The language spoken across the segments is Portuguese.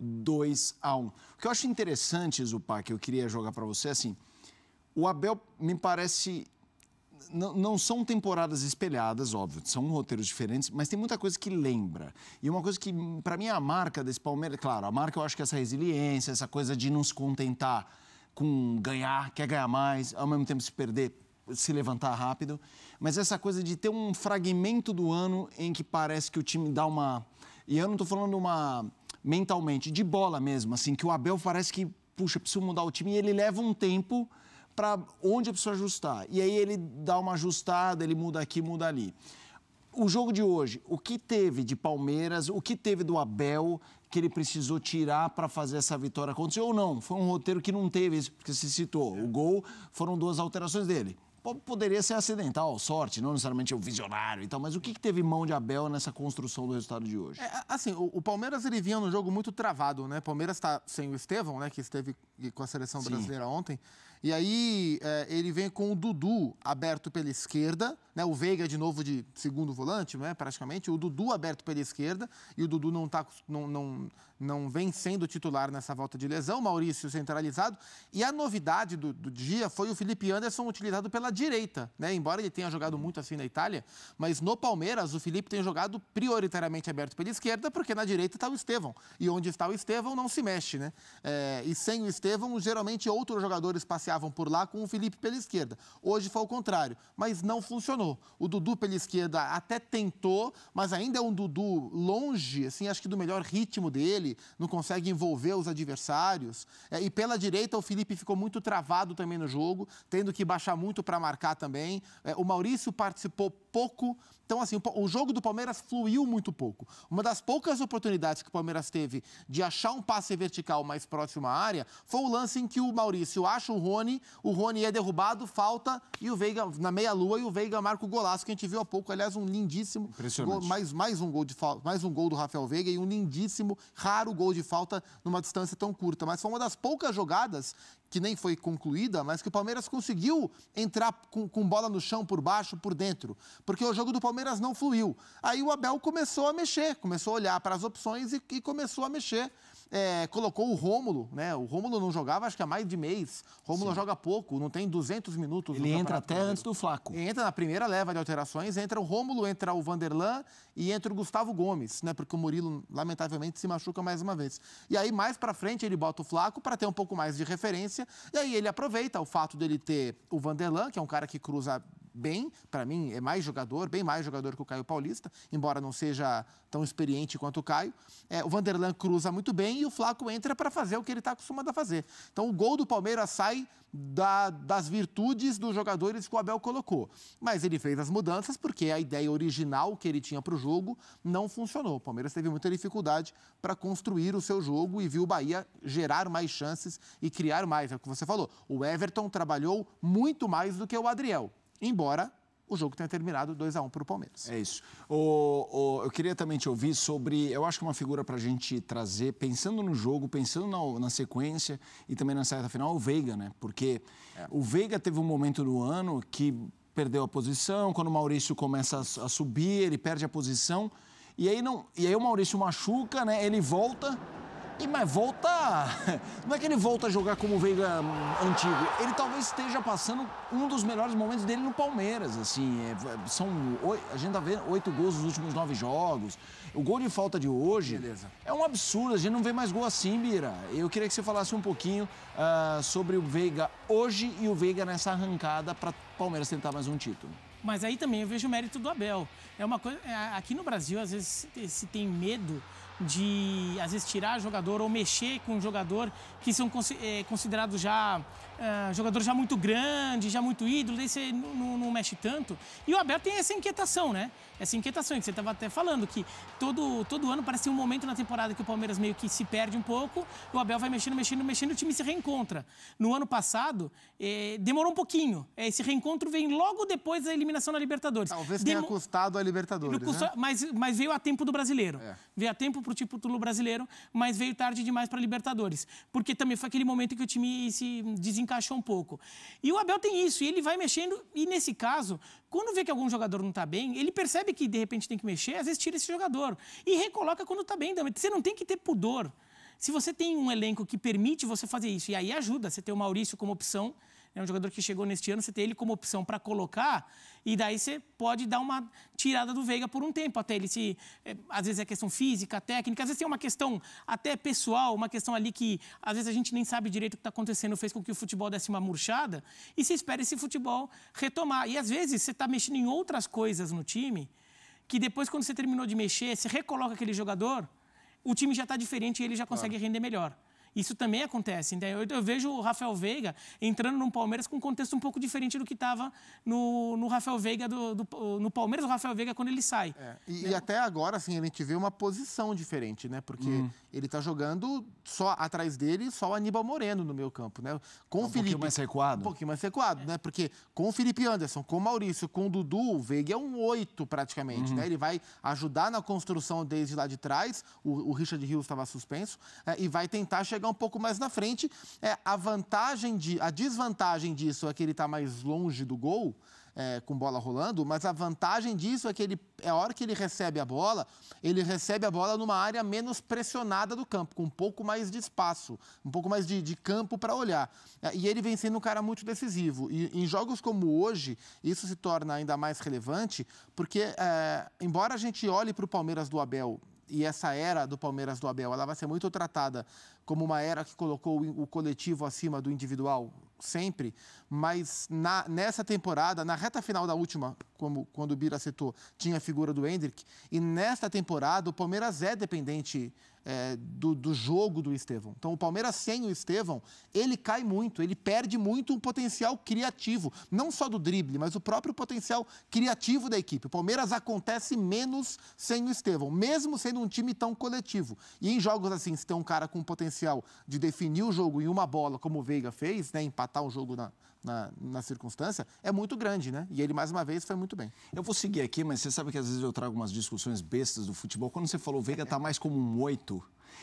2 a 1. O que eu acho interessante, Zupá, que eu queria jogar para você, é assim, o Abel me parece... Não, não são temporadas espelhadas, óbvio, são roteiros diferentes, mas tem muita coisa que lembra. E uma coisa que, para mim, é a marca desse Palmeiras, claro, a marca eu acho que é essa resiliência, essa coisa de não se contentar com ganhar, quer ganhar mais, ao mesmo tempo se perder, se levantar rápido. Mas essa coisa de ter um fragmento do ano em que parece que o time dá uma. E eu não estou falando uma mentalmente, de bola mesmo, assim, que o Abel parece que, puxa, preciso mudar o time e ele leva um tempo para onde eu preciso ajustar. E aí ele dá uma ajustada, ele muda aqui, muda ali. O jogo de hoje, o que teve de Palmeiras, o que teve do Abel que ele precisou tirar para fazer essa vitória acontecer ou não? Foi um roteiro que não teve, porque se citou. O gol foram duas alterações dele. Poderia ser acidental, sorte, não necessariamente é o visionário e tal, mas o que, que teve mão de Abel nessa construção do resultado de hoje? É, assim, o, o, Palmeiras ele vinha num jogo muito travado, né? Palmeiras está sem o Estevão, né? Que esteve com a seleção brasileira Sim. ontem. E aí é, ele vem com o Dudu aberto pela esquerda, né? O Veiga de novo de segundo volante, né? praticamente. O Dudu aberto pela esquerda e o Dudu não, tá, não, não, não vem sendo titular nessa volta de lesão. Maurício centralizado. E a novidade do, do dia foi o Felipe Anderson utilizado pela direita, né? Embora ele tenha jogado muito assim na Itália, mas no Palmeiras o Felipe tem jogado prioritariamente aberto pela esquerda, porque na direita está o Estevão. E onde está o Estevão não se mexe, né? É, e sem o Estevão, geralmente outros jogadores passearam passeavam por lá com o Felipe pela esquerda. Hoje foi o contrário, mas não funcionou. O Dudu pela esquerda até tentou, mas ainda é um Dudu longe, assim, acho que do melhor ritmo dele, não consegue envolver os adversários. É, e pela direita o Felipe ficou muito travado também no jogo, tendo que baixar muito para marcar também. É, o Maurício participou pouco. Então, assim, o jogo do Palmeiras fluiu muito pouco. Uma das poucas oportunidades que o Palmeiras teve de achar um passe vertical mais próximo à área foi o lance em que o Maurício acha o Rony Rony, o Rony é derrubado, falta, e o Veiga na meia-lua, e o Veiga marca o golaço que a gente viu há pouco, aliás, um lindíssimo gol, mais, mais, um gol de falta, mais um gol do Rafael Veiga e um lindíssimo, raro gol de falta numa distância tão curta, mas foi uma das poucas jogadas que nem foi concluída, mas que o Palmeiras conseguiu entrar com, com bola no chão, por baixo, por dentro, porque o jogo do Palmeiras não fluiu. Aí o Abel começou a mexer, começou a olhar para as opções e, e começou a mexer é, colocou o Rômulo, né? O Rômulo não jogava acho que há mais de mês. Rômulo joga pouco, não tem 200 minutos. Ele entra até antes do Flaco. Ele entra na primeira leva de alterações, entra o Rômulo, entra o Vanderlan e entra o Gustavo Gomes, né? Porque o Murilo lamentavelmente se machuca mais uma vez. E aí mais para frente ele bota o Flaco para ter um pouco mais de referência. E aí ele aproveita o fato dele ter o Vanderlan, que é um cara que cruza bem, para mim é mais jogador, bem mais jogador que o Caio Paulista, embora não seja tão experiente quanto o Caio. É, o Vanderlan cruza muito bem e o Flaco entra para fazer o que ele está acostumado a fazer. Então o gol do Palmeiras sai da, das virtudes dos jogadores que o Abel colocou. Mas ele fez as mudanças porque a ideia original que ele tinha para o jogo não funcionou. O Palmeiras teve muita dificuldade para construir o seu jogo e viu o Bahia gerar mais chances e criar mais. É o que você falou. O Everton trabalhou muito mais do que o Adriel embora o jogo tenha terminado 2 a 1 um para o Palmeiras. É isso. O, o, eu queria também te ouvir sobre, eu acho que é uma figura para a gente trazer, pensando no jogo, pensando na, na, sequência e também na certa final, o Veiga, né? Porque é. o Veiga teve um momento no ano que perdeu a posição, quando o Maurício começa a, a subir, ele perde a posição. E aí, não, e aí o Maurício machuca, né? Ele volta e mas volta. Não é que ele volta a jogar como Veiga hum, antigo. Ele talvez esteja passando um dos melhores momentos dele no Palmeiras. Assim, é, são a gente tá vendo oito gols nos últimos nove jogos. O gol de falta de hoje Beleza. é um absurdo. A gente não vê mais gol assim, Bira. Eu queria que você falasse um pouquinho uh, sobre o Veiga hoje e o Veiga nessa arrancada para Palmeiras tentar mais um título. Mas aí também eu vejo o mérito do Abel. É uma coisa, aqui no Brasil às vezes se tem medo de às vezes tirar jogador ou mexer com jogador que são eh, considerados já é, jogador já muito grande, já muito ídolo, daí você não, não, não, mexe tanto. E o Abel tem essa inquietação, né? Essa inquietação que você estava até falando, que todo, todo ano parece um momento na temporada que o Palmeiras meio que se perde um pouco, o Abel vai mexendo, mexendo, mexendo, o time se reencontra. No ano passado, é, demorou um pouquinho. É, esse reencontro vem logo depois da eliminação na Libertadores. Talvez tenha custado a Libertadores, custou... né? mas, mas veio a tempo do brasileiro. É. Veio a tempo para o título tipo brasileiro, mas veio tarde demais para a Libertadores. Porque também foi aquele momento que o time se desencadeou encaixou um pouco. E o Abel tem isso, e ele vai mexendo, e nesse caso, quando vê que algum jogador não está bem, ele percebe que de repente tem que mexer, às vezes tira esse jogador e recoloca quando está bem. Você não tem que ter pudor. Se você tem um elenco que permite você fazer isso, e aí ajuda, você ter o Maurício como opção é um jogador que chegou neste ano, você tem ele como opção para colocar, e daí você pode dar uma tirada do Veiga por um tempo, até ele se. É, às vezes é questão física, técnica, às vezes tem uma questão até pessoal, uma questão ali que às vezes a gente nem sabe direito o que está acontecendo, fez com que o futebol desse uma murchada, e se espera esse futebol retomar. E às vezes você está mexendo em outras coisas no time, que depois, quando você terminou de mexer, você recoloca aquele jogador, o time já está diferente e ele já consegue claro. render melhor. Isso também acontece. Então, eu, eu, vejo o Rafael Veiga entrando no Palmeiras com um contexto um pouco diferente do que estava no, no Rafael Veiga, do, do, no Palmeiras do Rafael Veiga quando ele sai. É. E, e, até agora, assim, a gente vê uma posição diferente, né? Porque hum. ele está jogando só atrás dele, só o Aníbal Moreno no meu campo, né? Com tá um o Felipe. Um pouquinho mais recuado. Um pouquinho mais recuado, é. né? Porque com o Felipe Anderson, com o Maurício, com o Dudu, o Veiga é um oito praticamente, uhum. né? Ele vai ajudar na construção desde lá de trás, o, o Richard Rios estava suspenso, é, e vai tentar chegar chegar um pouco mais na frente. É, a vantagem de, a desvantagem disso é que ele está mais longe do gol. É, com bola rolando, mas a vantagem disso é que ele, é a hora que ele recebe a bola, ele recebe a bola numa área menos pressionada do campo, com um pouco mais de espaço, um pouco mais de, de campo para olhar. É, e ele vem sendo um cara muito decisivo. E em jogos como hoje, isso se torna ainda mais relevante, porque, é, embora a gente olhe para o Palmeiras do Abel e essa era do Palmeiras do Abel, ela vai ser muito tratada como uma era que colocou o coletivo acima do individual sempre, mas na, nessa temporada, na reta final da última, como quando o Bira citou, tinha a figura do Hendrick, e nesta temporada o Palmeiras é dependente é, do, do, jogo do Estevão. Então, o Palmeiras sem o Estevão, ele cai muito, ele perde muito o potencial criativo, não só do drible, mas o próprio potencial criativo da equipe. O Palmeiras acontece menos sem o Estevão, mesmo sendo um time tão coletivo. E em jogos assim, se tem um cara com potencial de definir o jogo em uma bola, como o Veiga fez, né, empatar o jogo na, na, na, circunstância, é muito grande, né? E ele, mais uma vez, foi muito bem. Eu vou seguir aqui, mas você sabe que às vezes eu trago umas discussões bestas do futebol. Quando você falou o Veiga tá mais como um oito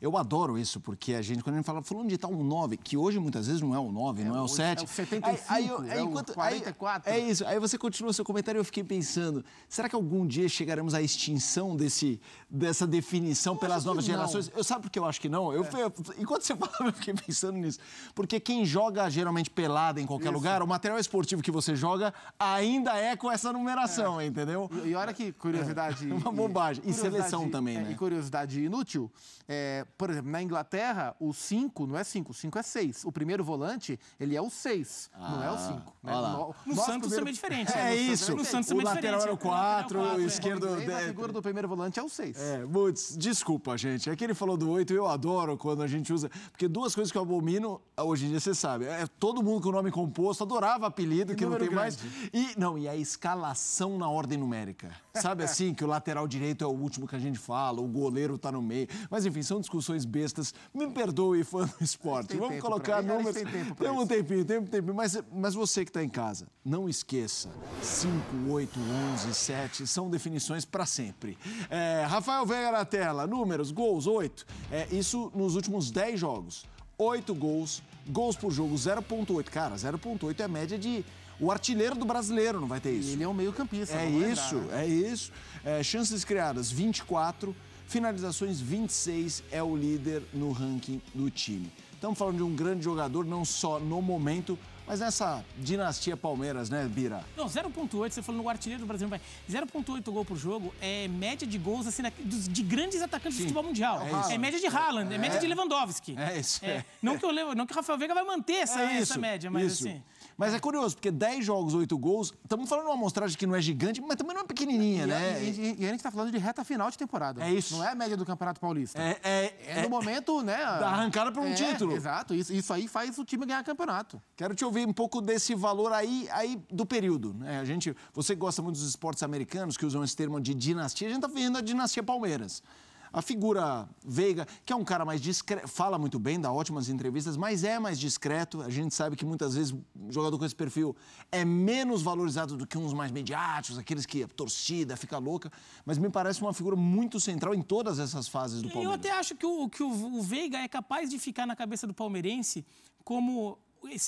eu adoro isso, porque a gente, quando a gente fala fulano de tal um 9, que hoje muitas vezes não é o 9, é, não é o 7. É o 75, aí, aí, aí, é enquanto, 44. Aí, é isso. Aí você continua seu comentário e eu fiquei pensando, será que algum dia chegaremos à extinção desse, dessa definição eu pelas novas gerações? Eu sabe por que eu acho que não? Eu, é. eu, enquanto você falava, eu fiquei pensando nisso. Porque quem joga geralmente pelada em qualquer isso. lugar, o material esportivo que você joga ainda é com essa numeração, é. entendeu? E, e olha que curiosidade... É. Uma bobagem. E, e seleção também, é, né? E curiosidade inútil, é é, por exemplo, na Inglaterra, o 5 não é 5, o 5 é 6. O primeiro volante, ele é o 6, ah, não é o 5. Ah, né? No, no Santos primeiro... também é diferente. É, é né? isso. No Santos também é diferente. O lateral era o 4, o esquerdo... É. A figura do primeiro volante é o 6. É, Muts, desculpa, gente. É que ele falou do 8 eu adoro quando a gente usa... Porque duas coisas que eu abomino, ah, hoje em dia você sabe, é todo mundo com o nome composto, adorava apelido, e que não tem grande. mais. E, não, e a escalação na ordem numérica. Sabe assim, que o lateral direito é o último que a gente fala, o goleiro tá no meio. Mas, enfim, são são discussões bestas. Me perdoe, fã do esporte. Tem Vamos colocar números. Tem, um tempinho, tem um tempinho. Mas, mas você que está em casa, não esqueça: 5, 8, 11, 7 são definições para sempre. É, Rafael Veiga na tela, números, gols, 8. É, isso nos últimos 10 jogos. 8 gols, gols por jogo 0.8. Cara, 0.8 é a média de. O artilheiro do brasileiro não vai ter isso. Ele é um meio-campista. É, né? é, isso, é isso. chances criadas 24, Finalizações 26 é o líder no ranking do time. Estamos falando de um grande jogador, não só no momento, mas nessa dinastia Palmeiras, né, Bira? Não, 0.8, você falou no artilheiro do Brasil, vai. 0.8 gol por jogo é média de gols, assim, de grandes atacantes Sim. do futebol mundial. É, é média de Haaland, é. é, média de Lewandowski. É isso. É. Não, que o Leo, não que o Rafael Veiga vai manter essa, é essa média, mas isso. assim... Mas é curioso, porque 10 jogos, 8 gols, estamos falando de uma amostragem que não é gigante, mas também não é pequenininha, e, né? E, e, e a gente está falando de reta final de temporada. É isso. Não é a média do Campeonato Paulista. É, é, é, é no momento, né? Da arrancada para um é, título. Exato. Isso, isso aí faz o time ganhar campeonato. Quero te ouvir um pouco desse valor aí, aí do período. Né? A gente, você gosta muito dos esportes americanos, que usam esse termo de dinastia. A gente está vendo a dinastia Palmeiras. A figura Veiga, que é um cara mais discreto, fala muito bem, dá ótimas entrevistas, mas é mais discreto. A gente sabe que muitas vezes jogador com esse perfil é menos valorizado do que uns mais mediáticos, aqueles que a torcida fica louca. Mas me parece uma figura muito central em todas essas fases do Palmeiras. Eu até acho que o, que o Veiga é capaz de ficar na cabeça do palmeirense como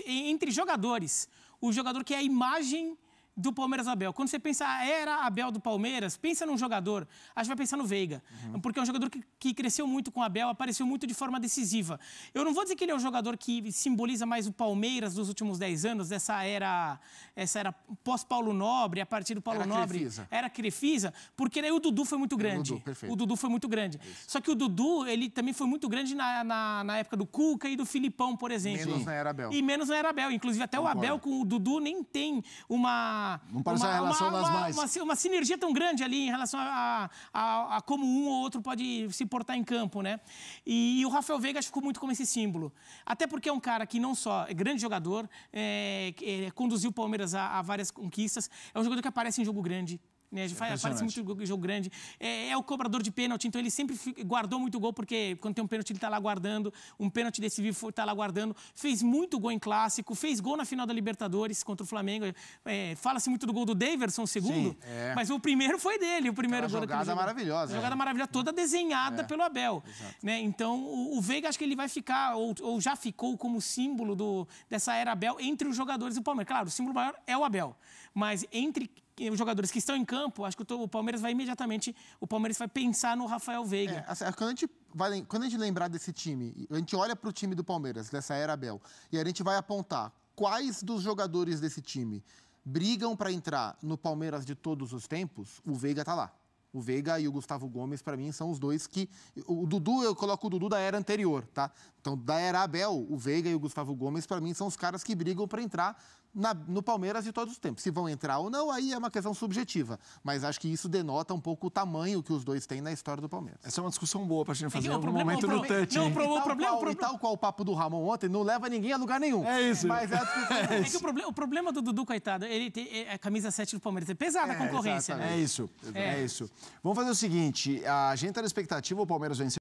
entre jogadores, o jogador que é a imagem do Palmeiras Abel. Quando você pensa ah, era Abel do Palmeiras, pensa num jogador, a gente vai pensar no Veiga, uhum. porque é um jogador que, que cresceu muito com o Abel, apareceu muito de forma decisiva. Eu não vou dizer que ele é um jogador que simboliza mais o Palmeiras dos últimos 10 anos, dessa era, essa era pós-Paulo Nobre, a partir do Paulo era Nobre, Crefisa. era Crefisa, porque né, o Dudu foi muito grande. O Dudu, o Dudu foi muito grande. Isso. Só que o Dudu, ele também foi muito grande na, na, na época do Cuca e do Filipão, por exemplo. Menos Sim. na era Abel. E menos na era Abel, inclusive até Concordo. o Abel com o Dudu nem tem uma uma. Não parece uma, a relação uma, das uma, mais. Uma, uma, sinergia tão grande ali em relação a, a, a, como um ou outro pode se portar em campo, né? E, e, o Rafael veiga ficou muito como esse símbolo. Até porque é um cara que não só é grande jogador, é, é, conduziu o Palmeiras a, a várias conquistas, é um jogador que aparece em jogo grande, né? É Faz, aparece muito jogo grande. É, é, o cobrador de pênalti, então ele sempre guardou muito gol, porque quando tem um pênalti ele está lá guardando. Um pênalti decisivo está lá guardando. Fez muito gol em clássico, fez gol na final da Libertadores contra o Flamengo. É, Fala-se muito do gol do Daverson, o segundo, Sim, é. mas o primeiro foi dele. O primeiro Aquela gol jogada maravilhosa. Jogada né? maravilhosa, toda é. desenhada é. pelo Abel. Né? Então o, o, Veiga acho que ele vai ficar, ou, ou já ficou como símbolo do, dessa era Abel entre os jogadores do Palmeiras. Claro, o símbolo maior é o Abel, mas entre os jogadores que estão em campo, acho que o Palmeiras vai imediatamente, o Palmeiras vai pensar no Rafael Veiga. É, assim, é, quando, a gente vai, quando a gente lembrar desse time, a gente olha para o time do Palmeiras, dessa era Bel, e a gente vai apontar quais dos jogadores desse time brigam para entrar no Palmeiras de todos os tempos, o Veiga tá lá. O Veiga e o Gustavo Gomes, para mim, são os dois que. O Dudu, eu coloco o Dudu da era anterior, tá? Então, da era Abel, o Veiga e o Gustavo Gomes, para mim, são os caras que brigam para entrar na, no Palmeiras de todos os tempos. Se vão entrar ou não, aí é uma questão subjetiva. Mas acho que isso denota um pouco o tamanho que os dois têm na história do Palmeiras. Essa é uma discussão boa pra gente fazer em algum momento no touch. Não, o problema, problema, qual, problema. tal qual o papo do Ramon ontem, não leva ninguém a lugar nenhum. É isso. Mas é, é, é que o problema, o problema do Dudu, coitado, ele tem é, é a camisa 7 do Palmeiras. É pesada a concorrência, né? É isso. É. é. isso. Vamos fazer o seguinte: a gente tá na expectativa, o Palmeiras vencer.